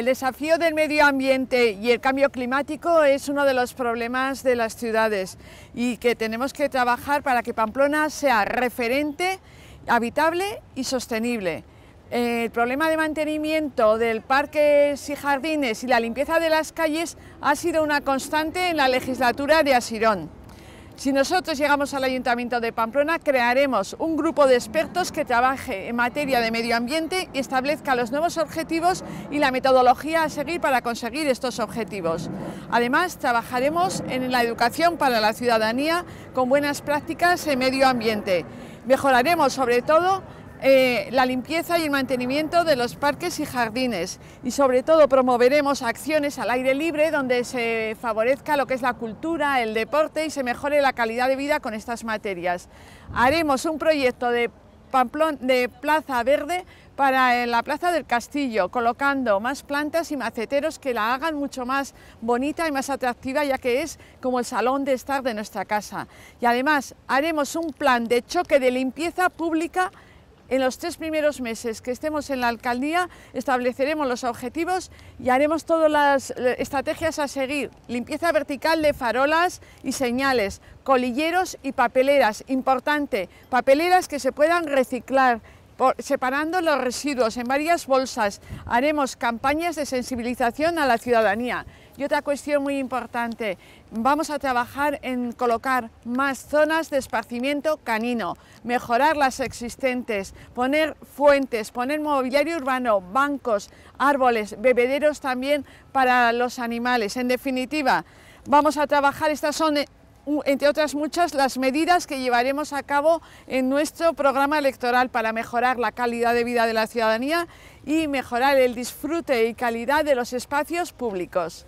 El desafío del medio ambiente y el cambio climático es uno de los problemas de las ciudades y que tenemos que trabajar para que Pamplona sea referente, habitable y sostenible. El problema de mantenimiento del parques y jardines y la limpieza de las calles ha sido una constante en la legislatura de Asirón. Si nosotros llegamos al Ayuntamiento de Pamplona, crearemos un grupo de expertos que trabaje en materia de medio ambiente y establezca los nuevos objetivos y la metodología a seguir para conseguir estos objetivos. Además, trabajaremos en la educación para la ciudadanía con buenas prácticas en medio ambiente. Mejoraremos sobre todo eh, la limpieza y el mantenimiento de los parques y jardines y sobre todo promoveremos acciones al aire libre donde se favorezca lo que es la cultura, el deporte y se mejore la calidad de vida con estas materias. Haremos un proyecto de plaza verde para eh, la plaza del castillo, colocando más plantas y maceteros que la hagan mucho más bonita y más atractiva, ya que es como el salón de estar de nuestra casa. Y además haremos un plan de choque de limpieza pública en los tres primeros meses que estemos en la alcaldía estableceremos los objetivos y haremos todas las eh, estrategias a seguir. Limpieza vertical de farolas y señales, colilleros y papeleras, importante, papeleras que se puedan reciclar, separando los residuos en varias bolsas. Haremos campañas de sensibilización a la ciudadanía. Y otra cuestión muy importante, vamos a trabajar en colocar más zonas de esparcimiento canino, mejorar las existentes, poner fuentes, poner mobiliario urbano, bancos, árboles, bebederos también para los animales. En definitiva, vamos a trabajar, estas son eh, entre otras muchas, las medidas que llevaremos a cabo en nuestro programa electoral para mejorar la calidad de vida de la ciudadanía y mejorar el disfrute y calidad de los espacios públicos.